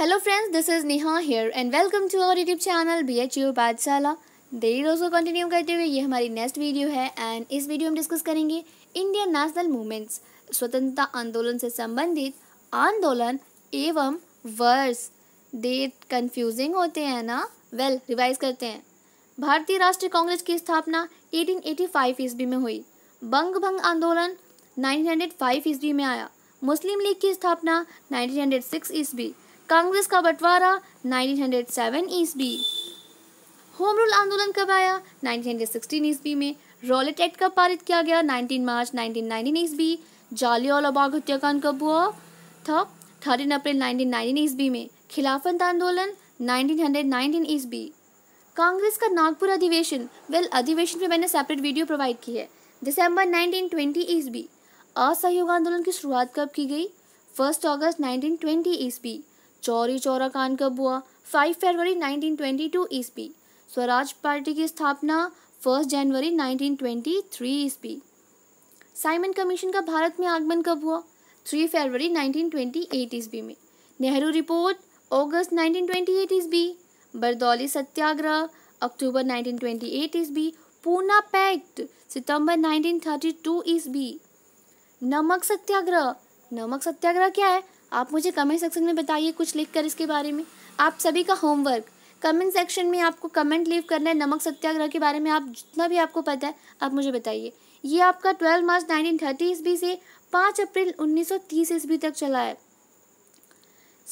hello friends this is Neha here and welcome to our YouTube channel B H U Pathshala daily रोज़ को continue करते हुए ये हमारी नेक्स्ट वीडियो है एंड इस वीडियो में डिस्कस करेंगे इंडियन नेशनल मूवमेंट्स स्वतंत्रता आंदोलन से संबंधित आंदोलन एवं वर्स डेट कंफ्यूजिंग होते हैं ना वेल well, रिवाइज करते हैं भारतीय राष्ट्रीय कांग्रेस की स्थापना 1885 ईस्वी में हुई बंग भंग आंदोलन 1905 ईस्वी में आया मुस्लिम लीग की स्थापना 1906 ईस्वी कांग्रेस का बंटवारा 1907 ईस्वी होम रूल आंदोलन कब आया 1916 ईस्वी में रॉलेट एक्ट कब पारित किया गया 19 मार्च 1919 ईस्वी वाला बाग हत्याकांड कब हुआ था थर्टीन अप्रैल 1919 ईस्वी में खिलाफत आंदोलन 1919 ईस्वी कांग्रेस का नागपुर अधिवेशन वेल अधिवेशन पे मैंने सेपरेट वीडियो प्रोवाइड की है दिसंबर 1920 ईस्वी असहयोग आंदोलन की शुरुआत कब की गई फर्स्ट अगस्त 1920 ईस्वी चौरी चौरा कांड कब हुआ फाइव फरवरी 1922 ईस्वी स्वराज पार्टी की स्थापना फर्स्ट जनवरी 1923 ईस्वी साइमन कमीशन का भारत में आगमन कब हुआ थ्री फरवरी 1928 ईस्वी में नेहरू रिपोर्ट अगस्त 1928 ईस्वी e बरदौली सत्याग्रह अक्टूबर 1928 ईस्वी e पूना पैक्ट सितंबर 1932 ईस्वी e नमक सत्याग्रह नमक सत्याग्रह क्या है आप मुझे कमेंट सेक्शन में बताइए कुछ लिख कर इसके बारे में आप सभी का होमवर्क कमेंट सेक्शन में आपको कमेंट लीव करना है नमक सत्याग्रह के बारे में आप जितना भी आपको पता है आप मुझे बताइए ये आपका ट्वेल्व मार्च नाइनटीन थर्टी ईस्वी से पाँच अप्रैल उन्नीस 1930 ईस्वी तक चला है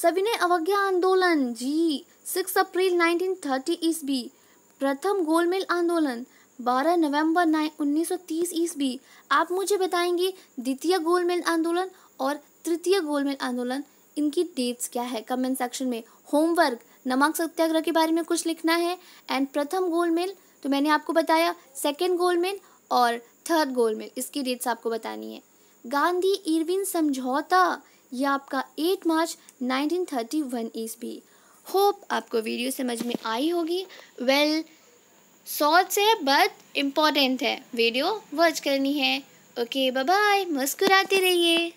सविनय अवज्ञा आंदोलन जी सिक्स अप्रैल नाइनटीन थर्टी ईस्वी प्रथम गोलमेल आंदोलन बारह नवंबर उन्नीस सौ तीस ईस्वी आप मुझे बताएंगे द्वितीय गोलमेल आंदोलन और तृतीय गोलमेल आंदोलन इनकी डेट्स क्या है कमेंट सेक्शन में होमवर्क नमक सत्याग्रह के बारे में कुछ लिखना है एंड प्रथम गोलमेल तो मैंने आपको बताया सेकेंड गोलमेल और थर्ड गोलमेल इसकी डेट्स आपको बतानी है गांधी इरविन समझौता यह आपका 8 मार्च 1931 थर्टी वन ईस्वी होप आपको वीडियो समझ में आई होगी वेल well, शॉर्ट्स है बट इम्पॉर्टेंट है वीडियो वॉच करनी है ओके बाय मुस्कुराते रहिए